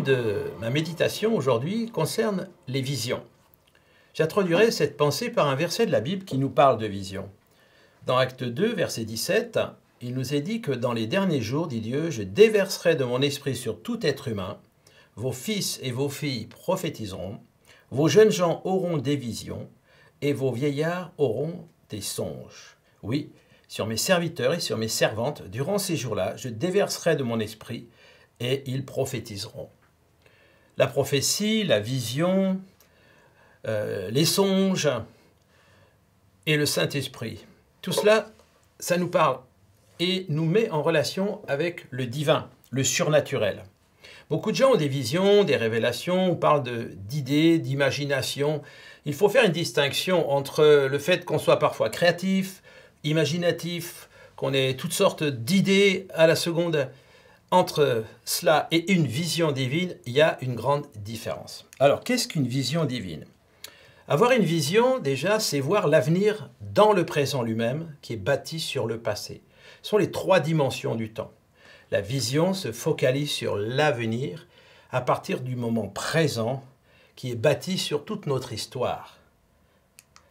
de ma méditation aujourd'hui concerne les visions. J'introduirai cette pensée par un verset de la Bible qui nous parle de vision. Dans Acte 2, verset 17, il nous est dit que dans les derniers jours, dit Dieu, je déverserai de mon esprit sur tout être humain. Vos fils et vos filles prophétiseront, vos jeunes gens auront des visions, et vos vieillards auront des songes. Oui, sur mes serviteurs et sur mes servantes, durant ces jours-là, je déverserai de mon esprit, et ils prophétiseront la prophétie, la vision, euh, les songes et le Saint-Esprit. Tout cela, ça nous parle et nous met en relation avec le divin, le surnaturel. Beaucoup de gens ont des visions, des révélations, on parle d'idées, d'imagination. Il faut faire une distinction entre le fait qu'on soit parfois créatif, imaginatif, qu'on ait toutes sortes d'idées à la seconde entre cela et une vision divine, il y a une grande différence. Alors, qu'est-ce qu'une vision divine Avoir une vision, déjà, c'est voir l'avenir dans le présent lui-même, qui est bâti sur le passé. Ce sont les trois dimensions du temps. La vision se focalise sur l'avenir à partir du moment présent, qui est bâti sur toute notre histoire.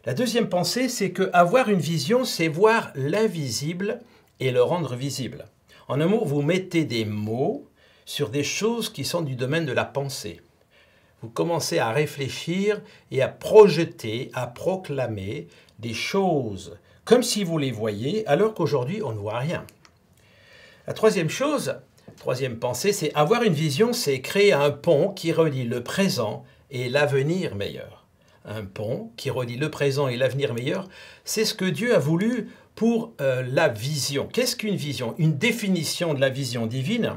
La deuxième pensée, c'est que avoir une vision, c'est voir l'invisible et le rendre visible. En un mot, vous mettez des mots sur des choses qui sont du domaine de la pensée. Vous commencez à réfléchir et à projeter, à proclamer des choses comme si vous les voyiez, alors qu'aujourd'hui on ne voit rien. La troisième chose, troisième pensée, c'est avoir une vision, c'est créer un pont qui relie le présent et l'avenir meilleur un pont qui relie le présent et l'avenir meilleur, c'est ce que Dieu a voulu pour euh, la vision. Qu'est-ce qu'une vision Une définition de la vision divine,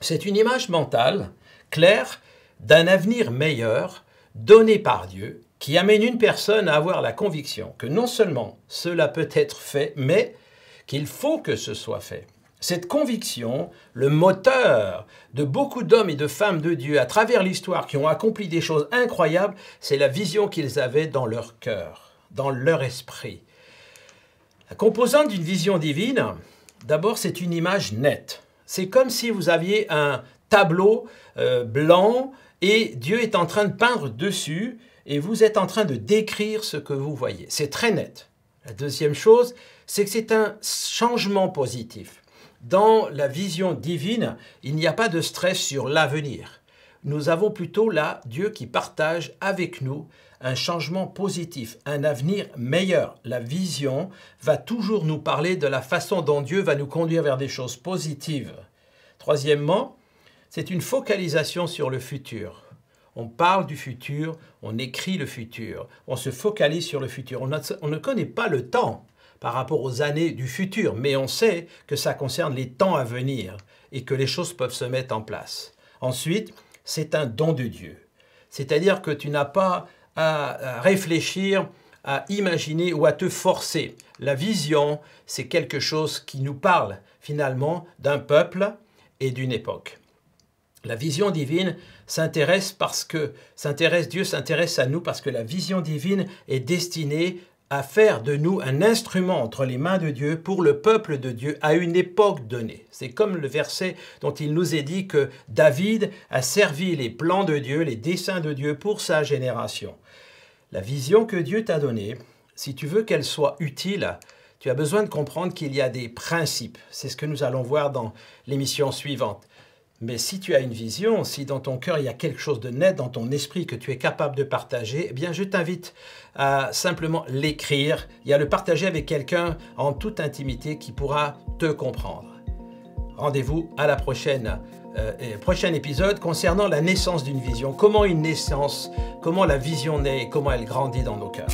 c'est une image mentale claire d'un avenir meilleur donné par Dieu qui amène une personne à avoir la conviction que non seulement cela peut être fait, mais qu'il faut que ce soit fait. Cette conviction, le moteur de beaucoup d'hommes et de femmes de Dieu à travers l'histoire qui ont accompli des choses incroyables, c'est la vision qu'ils avaient dans leur cœur, dans leur esprit. La composante d'une vision divine, d'abord, c'est une image nette. C'est comme si vous aviez un tableau euh, blanc et Dieu est en train de peindre dessus et vous êtes en train de décrire ce que vous voyez. C'est très net. La deuxième chose, c'est que c'est un changement positif. Dans la vision divine, il n'y a pas de stress sur l'avenir. Nous avons plutôt là Dieu qui partage avec nous un changement positif, un avenir meilleur. La vision va toujours nous parler de la façon dont Dieu va nous conduire vers des choses positives. Troisièmement, c'est une focalisation sur le futur. On parle du futur, on écrit le futur, on se focalise sur le futur. On, ne connaît pas le temps par rapport aux années du futur, mais on sait que ça concerne les temps à venir et que les choses peuvent se mettre en place. Ensuite, c'est un don de Dieu. C'est-à-dire que tu n'as pas à réfléchir, à imaginer ou à te forcer. La vision, c'est quelque chose qui nous parle finalement d'un peuple et d'une époque. La vision divine s'intéresse parce que s'intéresse Dieu s'intéresse à nous parce que la vision divine est destinée à faire de nous un instrument entre les mains de Dieu pour le peuple de Dieu à une époque donnée. C'est comme le verset dont il nous est dit que David a servi les plans de Dieu, les desseins de Dieu pour sa génération. La vision que Dieu t'a donnée, si tu veux qu'elle soit utile, tu as besoin de comprendre qu'il y a des principes. C'est ce que nous allons voir dans l'émission suivante. Mais si tu as une vision, si dans ton cœur il y a quelque chose de net, dans ton esprit que tu es capable de partager, eh bien je t'invite à simplement l'écrire et à le partager avec quelqu'un en toute intimité qui pourra te comprendre. Rendez-vous à la prochaine euh, prochain épisode concernant la naissance d'une vision, comment une naissance, comment la vision naît et comment elle grandit dans nos cœurs.